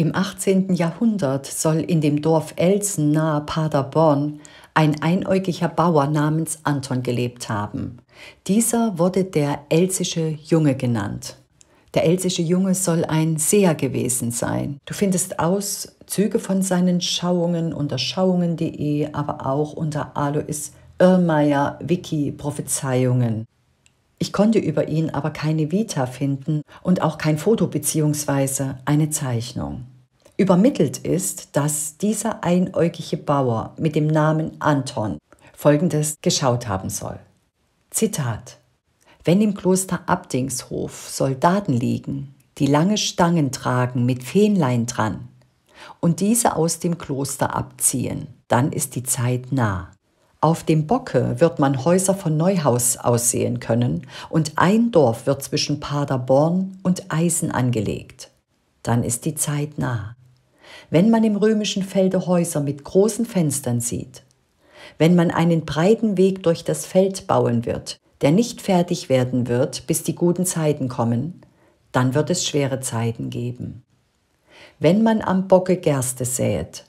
Im 18. Jahrhundert soll in dem Dorf Elsen nahe Paderborn ein einäugiger Bauer namens Anton gelebt haben. Dieser wurde der Elsische Junge genannt. Der Elsische Junge soll ein Seher gewesen sein. Du findest Auszüge von seinen Schauungen unter schauungen.de, eh, aber auch unter Alois Irrmeier Wiki Prophezeiungen. Ich konnte über ihn aber keine Vita finden und auch kein Foto bzw. eine Zeichnung übermittelt ist, dass dieser einäugige Bauer mit dem Namen Anton Folgendes geschaut haben soll. Zitat. Wenn im Kloster Abdingshof Soldaten liegen, die lange Stangen tragen mit Fähnlein dran und diese aus dem Kloster abziehen, dann ist die Zeit nah. Auf dem Bocke wird man Häuser von Neuhaus aussehen können und ein Dorf wird zwischen Paderborn und Eisen angelegt. Dann ist die Zeit nah wenn man im römischen Felde Häuser mit großen Fenstern sieht, wenn man einen breiten Weg durch das Feld bauen wird, der nicht fertig werden wird, bis die guten Zeiten kommen, dann wird es schwere Zeiten geben. Wenn man am Bocke Gerste sät,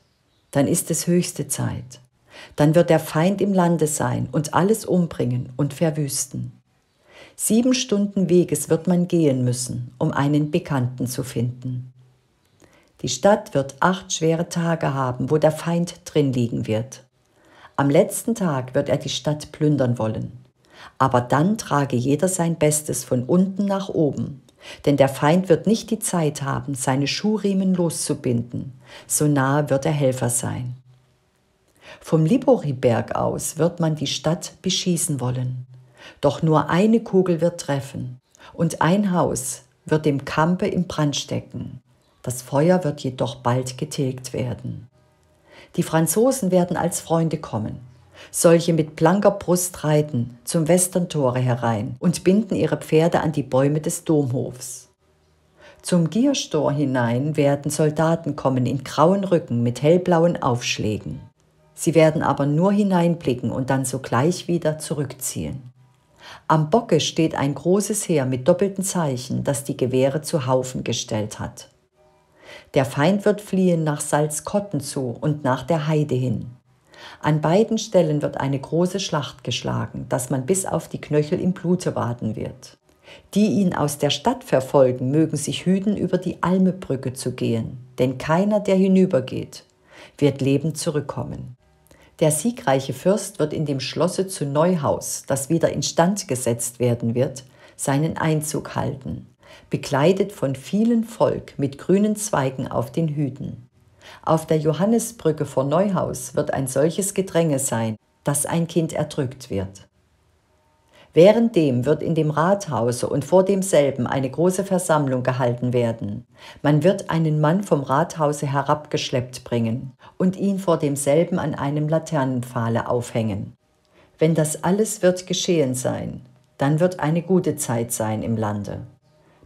dann ist es höchste Zeit. Dann wird der Feind im Lande sein und alles umbringen und verwüsten. Sieben Stunden Weges wird man gehen müssen, um einen Bekannten zu finden. Die Stadt wird acht schwere Tage haben, wo der Feind drin liegen wird. Am letzten Tag wird er die Stadt plündern wollen. Aber dann trage jeder sein Bestes von unten nach oben, denn der Feind wird nicht die Zeit haben, seine Schuhriemen loszubinden, so nahe wird der Helfer sein. Vom Libori-Berg aus wird man die Stadt beschießen wollen, doch nur eine Kugel wird treffen, und ein Haus wird dem Kampe im Brand stecken. Das Feuer wird jedoch bald getilgt werden. Die Franzosen werden als Freunde kommen, solche mit blanker Brust reiten zum Westerntore herein und binden ihre Pferde an die Bäume des Domhofs. Zum Gierstor hinein werden Soldaten kommen in grauen Rücken mit hellblauen Aufschlägen. Sie werden aber nur hineinblicken und dann sogleich wieder zurückziehen. Am Bocke steht ein großes Heer mit doppelten Zeichen, das die Gewehre zu Haufen gestellt hat. Der Feind wird fliehen nach Salzkotten zu und nach der Heide hin. An beiden Stellen wird eine große Schlacht geschlagen, dass man bis auf die Knöchel im Blute baden wird. Die ihn aus der Stadt verfolgen, mögen sich hüten, über die Almebrücke zu gehen, denn keiner, der hinübergeht, wird lebend zurückkommen. Der siegreiche Fürst wird in dem Schlosse zu Neuhaus, das wieder instand gesetzt werden wird, seinen Einzug halten begleitet von vielen Volk mit grünen Zweigen auf den Hüten. Auf der Johannesbrücke vor Neuhaus wird ein solches Gedränge sein, dass ein Kind erdrückt wird. Währenddem wird in dem Rathause und vor demselben eine große Versammlung gehalten werden. Man wird einen Mann vom Rathause herabgeschleppt bringen und ihn vor demselben an einem Laternenpfahle aufhängen. Wenn das alles wird geschehen sein, dann wird eine gute Zeit sein im Lande.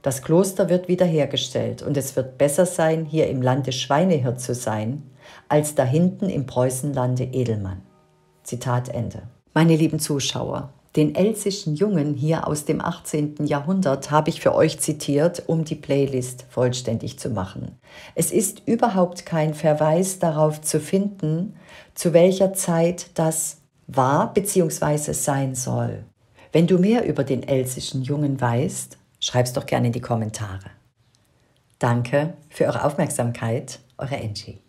Das Kloster wird wiederhergestellt und es wird besser sein, hier im Lande Schweinehirt zu sein, als da hinten im Preußenlande Edelmann. Zitat Ende. Meine lieben Zuschauer, den elsischen Jungen hier aus dem 18. Jahrhundert habe ich für euch zitiert, um die Playlist vollständig zu machen. Es ist überhaupt kein Verweis darauf zu finden, zu welcher Zeit das war bzw. sein soll. Wenn du mehr über den elsischen Jungen weißt, Schreib's doch gerne in die Kommentare. Danke für eure Aufmerksamkeit, eure Angie.